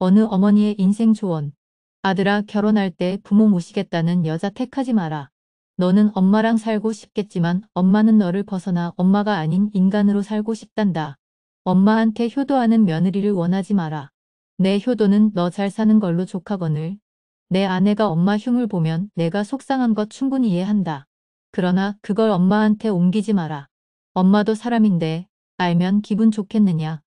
어느 어머니의 인생 조언. 아들아 결혼할 때 부모 모시겠다는 여자 택하지 마라. 너는 엄마랑 살고 싶겠지만 엄마는 너를 벗어나 엄마가 아닌 인간으로 살고 싶단다. 엄마한테 효도하는 며느리를 원하지 마라. 내 효도는 너 잘 사는 걸로 족하거늘. 내 아내가 엄마 흉을 보면 내가 속상한 것 충분히 이해한다. 그러나 그걸 엄마한테 옮기지 마라. 엄마도 사람인데 알면 기분 좋겠느냐.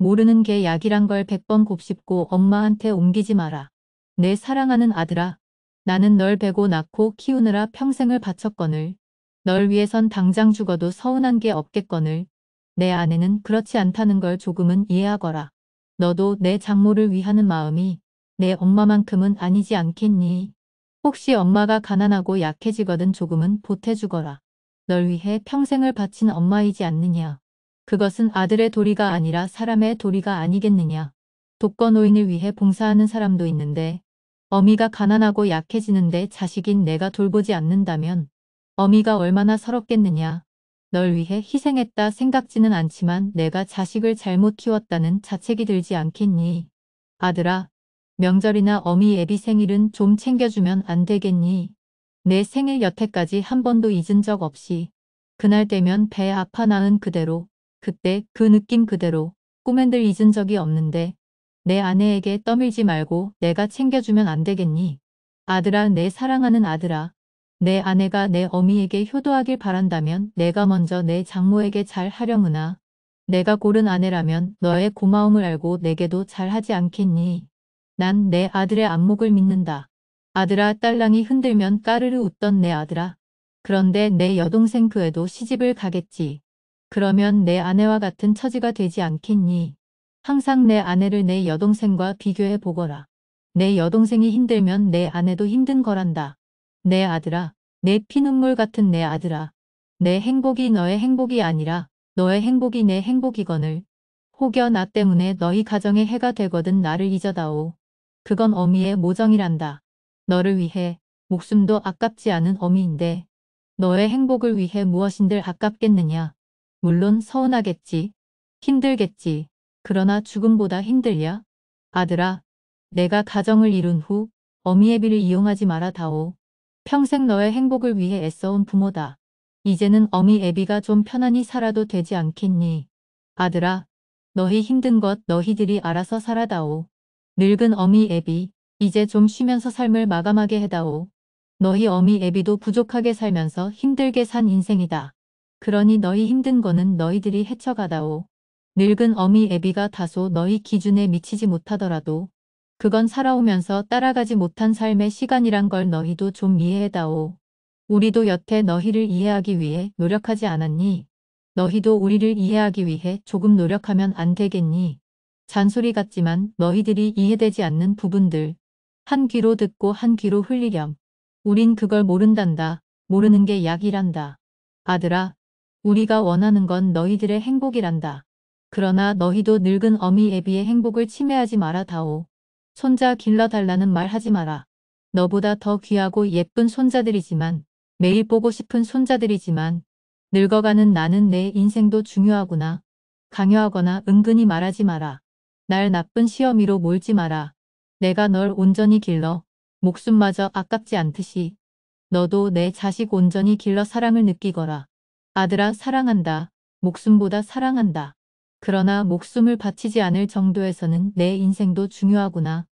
모르는 게 약이란 걸 백 번 곱씹고 엄마한테 옮기지 마라. 내 사랑하는 아들아, 나는 널 베고 낳고 키우느라 평생을 바쳤거늘. 널 위해선 당장 죽어도 서운한 게 없겠거늘. 내 아내는 그렇지 않다는 걸 조금은 이해하거라. 너도 내 장모를 위하는 마음이 내 엄마만큼은 아니지 않겠니? 혹시 엄마가 가난하고 약해지거든 조금은 보태주거라. 널 위해 평생을 바친 엄마이지 않느냐. 그것은 아들의 도리가 아니라 사람의 도리가 아니겠느냐. 독거노인을 위해 봉사하는 사람도 있는데 어미가 가난하고 약해지는데 자식인 내가 돌보지 않는다면 어미가 얼마나 서럽겠느냐. 널 위해 희생했다 생각지는 않지만 내가 자식을 잘못 키웠다는 자책이 들지 않겠니. 아들아, 명절이나 어미 애비 생일은 좀 챙겨주면 안 되겠니. 내 생일 여태까지 한 번도 잊은 적 없이 그날 되면 배 아파 나은 그대로 그때 그 느낌 그대로 꼬맨들 잊은 적이 없는데 내 아내에게 떠밀지 말고 내가 챙겨주면 안 되겠니? 아들아 내 사랑하는 아들아 내 아내가 내 어미에게 효도하길 바란다면 내가 먼저 내 장모에게 잘 하려무나 내가 고른 아내라면 너의 고마움을 알고 내게도 잘 하지 않겠니? 난 내 아들의 안목을 믿는다. 아들아 딸랑이 흔들면 까르르 웃던 내 아들아. 그런데 내 여동생 그 애도 시집을 가겠지. 그러면 내 아내와 같은 처지가 되지 않겠니? 항상 내 아내를 내 여동생과 비교해 보거라. 내 여동생이 힘들면 내 아내도 힘든 거란다. 내 아들아, 내 피눈물 같은 내 아들아. 내 행복이 너의 행복이 아니라 너의 행복이 내 행복이거늘. 혹여 나 때문에 너희 가정에 해가 되거든 나를 잊어다오. 그건 어미의 모정이란다. 너를 위해 목숨도 아깝지 않은 어미인데 너의 행복을 위해 무엇인들 아깝겠느냐. 물론 서운하겠지. 힘들겠지. 그러나 죽음보다 힘들야. 아들아, 내가 가정을 이룬 후 어미의 비를 이용하지 말아다오. 평생 너의 행복을 위해 애써온 부모다. 이제는 어미 애비가 좀 편안히 살아도 되지 않겠니? 아들아, 너희 힘든 것 너희들이 알아서 살아다오. 늙은 어미 애비, 이제 좀 쉬면서 삶을 마감하게 해다오. 너희 어미 애비도 부족하게 살면서 힘들게 산 인생이다. 그러니 너희 힘든 거는 너희들이 헤쳐가다오. 늙은 어미 애비가 다소 너희 기준에 미치지 못하더라도 그건 살아오면서 따라가지 못한 삶의 시간이란 걸 너희도 좀 이해해다오. 우리도 여태 너희를 이해하기 위해 노력하지 않았니? 너희도 우리를 이해하기 위해 조금 노력하면 안 되겠니? 잔소리 같지만 너희들이 이해되지 않는 부분들 한 귀로 듣고 한 귀로 흘리렴. 우린 그걸 모른단다. 모르는 게 약이란다. 아들아, 우리가 원하는 건 너희들의 행복이란다. 그러나 너희도 늙은 어미 에비의 행복을 침해하지 마라 다오 손자 길러달라는 말 하지 마라. 너보다 더 귀하고 예쁜 손자들이지만 매일 보고 싶은 손자들이지만 늙어가는 나는 내 인생도 중요하구나. 강요하거나 은근히 말하지 마라. 날 나쁜 시어미로 몰지 마라. 내가 널 온전히 길러 목숨마저 아깝지 않듯이 너도 내 자식 온전히 길러 사랑을 느끼거라. 아들아 사랑한다. 목숨보다 사랑한다. 그러나 목숨을 바치지 않을 정도에서는 내 인생도 중요하구나.